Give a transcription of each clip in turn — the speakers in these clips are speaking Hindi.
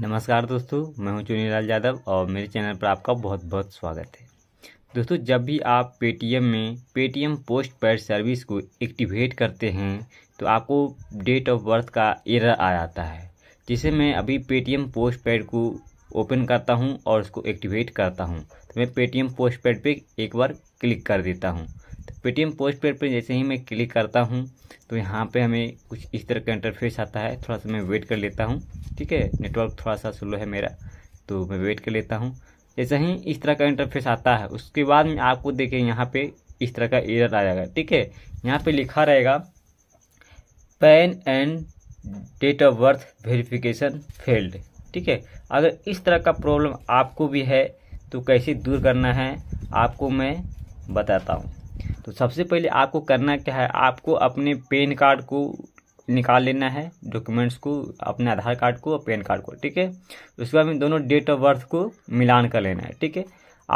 नमस्कार दोस्तों मैं हूं चुनीलाल यादव और मेरे चैनल पर आपका बहुत बहुत स्वागत है दोस्तों जब भी आप पेटीएम में पेटीएम पोस्ट पेड सर्विस को एक्टिवेट करते हैं तो आपको डेट ऑफ बर्थ का एरर आ जाता है जिसे मैं अभी पेटीएम पोस्ट पेड को ओपन करता हूं और उसको एक्टिवेट करता हूं तो मैं पेटीएम पोस्ट पेड पर पे एक बार क्लिक कर देता हूँ पेटीएम पोस्ट पेड पर जैसे ही मैं क्लिक करता हूँ तो यहाँ पे हमें कुछ इस तरह का इंटरफेस आता है थोड़ा सा मैं वेट कर लेता हूँ ठीक है नेटवर्क थोड़ा सा स्लो है मेरा तो मैं वेट कर लेता हूँ जैसे ही इस तरह का इंटरफेस आता है उसके बाद में आपको देखें यहाँ पे इस तरह का एयर आ जाएगा ठीक है यहाँ पे लिखा रहेगा PAN and date of birth verification failed ठीक है अगर इस तरह का प्रॉब्लम आपको भी है तो कैसे दूर करना है आपको मैं बताता हूँ तो सबसे पहले आपको करना क्या है आपको अपने पेन कार्ड को निकाल लेना है डॉक्यूमेंट्स को अपने आधार कार्ड को और पेन कार्ड को ठीक है उसके बाद में दोनों डेट ऑफ बर्थ को मिलान कर लेना है ठीक है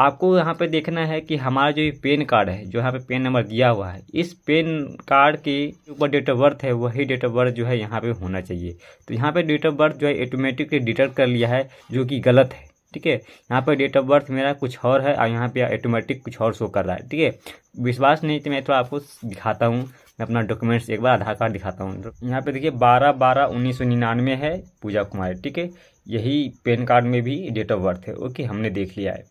आपको यहाँ पे देखना है कि हमारा जो ये पेन कार्ड है जो यहाँ पे पेन नंबर दिया हुआ है इस पेन कार्ड के ऊपर डेट ऑफ बर्थ है वही डेट ऑफ बर्थ जो है यहाँ पे होना चाहिए तो यहाँ पे डेट ऑफ बर्थ जो है ऑटोमेटिकली डिटेक्ट कर लिया है जो कि गलत है ठीक है यहाँ पर डेट ऑफ बर्थ मेरा कुछ और है और यहाँ पे ऑटोमेटिक कुछ और शो कर रहा है ठीक है विश्वास नहीं तो मैं थोड़ा आपको दिखाता हूँ मैं अपना डॉक्यूमेंट्स एक बार आधार कार्ड दिखाता हूँ यहाँ पे देखिए बारह बारह उन्नीस सौ निन्यानवे है पूजा कुमार ठीक है यही पेन कार्ड में भी डेट ऑफ बर्थ है ओके हमने देख लिया है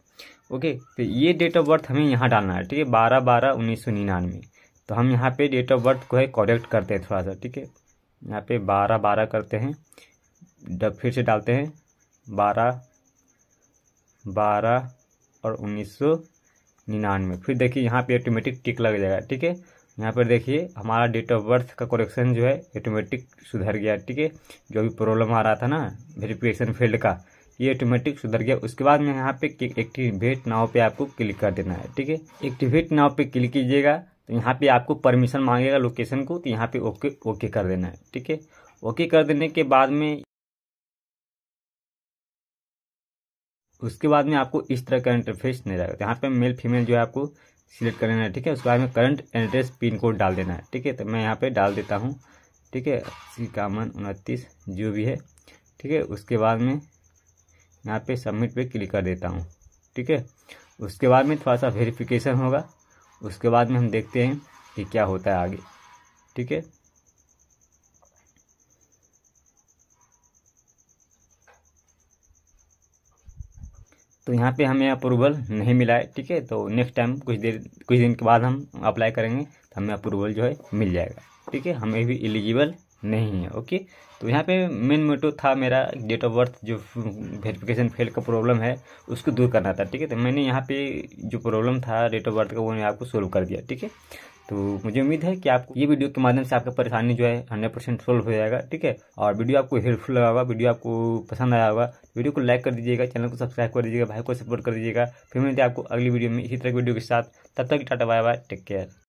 ओके तो ये डेट ऑफ बर्थ हमें यहाँ डालना है ठीक है बारह बारह उन्नीस सौ निन्यानवे तो हम यहाँ पे डेट ऑफ बर्थ को है कॉरेक्ट करते हैं थोड़ा सा ठीक है यहाँ पे बारह बारह करते हैं फिर से डालते हैं बारह बारह और उन्नीस सौ निन्यानवे फिर देखिए यहाँ पे ऑटोमेटिक टिक लग जाएगा ठीक है यहाँ पर देखिए हमारा डेट ऑफ बर्थ का कोरेक्शन जो है ऑटोमेटिक सुधर गया ठीक है जो भी प्रॉब्लम आ रहा था ना वेरिफिकेशन फील्ड का ये ऑटोमेटिक सुधर गया उसके बाद में यहाँ पे एक्टिवेट नाव पे आपको क्लिक कर देना है ठीक है एक्टिवेट नाव पे क्लिक कीजिएगा तो यहाँ पे आपको परमिशन मांगेगा लोकेशन को तो यहाँ पे ओके ओके कर देना है ठीक है ओके कर देने के बाद में उसके बाद में आपको इस तरह का इंटरफेस नहीं रहेगा यहाँ पे मेल फीमेल जो है आपको सिलेक्ट कर लेना है ठीक है उसके बाद में करंट एड्रेस पिन कोड डाल देना है ठीक है तो मैं यहाँ पे डाल देता हूँ ठीक है अस्सी कामन उनतीस जो भी है ठीक है उसके बाद में यहाँ पे सबमिट पे क्लिक कर देता हूँ ठीक है उसके बाद में थोड़ा सा वेरिफिकेशन होगा उसके बाद में हम देखते हैं कि क्या होता है आगे ठीक है तो यहाँ पे हमें अप्रूवल नहीं मिला है ठीक है तो नेक्स्ट टाइम कुछ देर कुछ दिन के बाद हम अप्लाई करेंगे तो हमें अप्रूवल जो है मिल जाएगा ठीक है हमें भी एलिजिबल नहीं है ओके तो यहाँ पे मेन मोटो था मेरा डेट ऑफ बर्थ जो वेरिफिकेशन फेल का प्रॉब्लम है उसको दूर करना था ठीक है तो मैंने यहाँ पे जो प्रॉब्लम था डेट ऑफ बर्थ का वो मैंने आपको सोल्व कर दिया ठीक है तो मुझे उम्मीद है कि आपको ये वीडियो के माध्यम से आपका परेशानी जो है हंड्रेड परसेंट सोल्व हो जाएगा ठीक है और वीडियो आपको हेल्पफुल लगा होगा वीडियो आपको पसंद आया होगा वीडियो को लाइक कर दीजिएगा चैनल को सब्सक्राइब कर दीजिएगा भाई को सपोर्ट कर दीजिएगा फिर मिलते हैं आपको अगली वीडियो में इसी तरह की वीडियो के साथ तब तक tata bye bye take care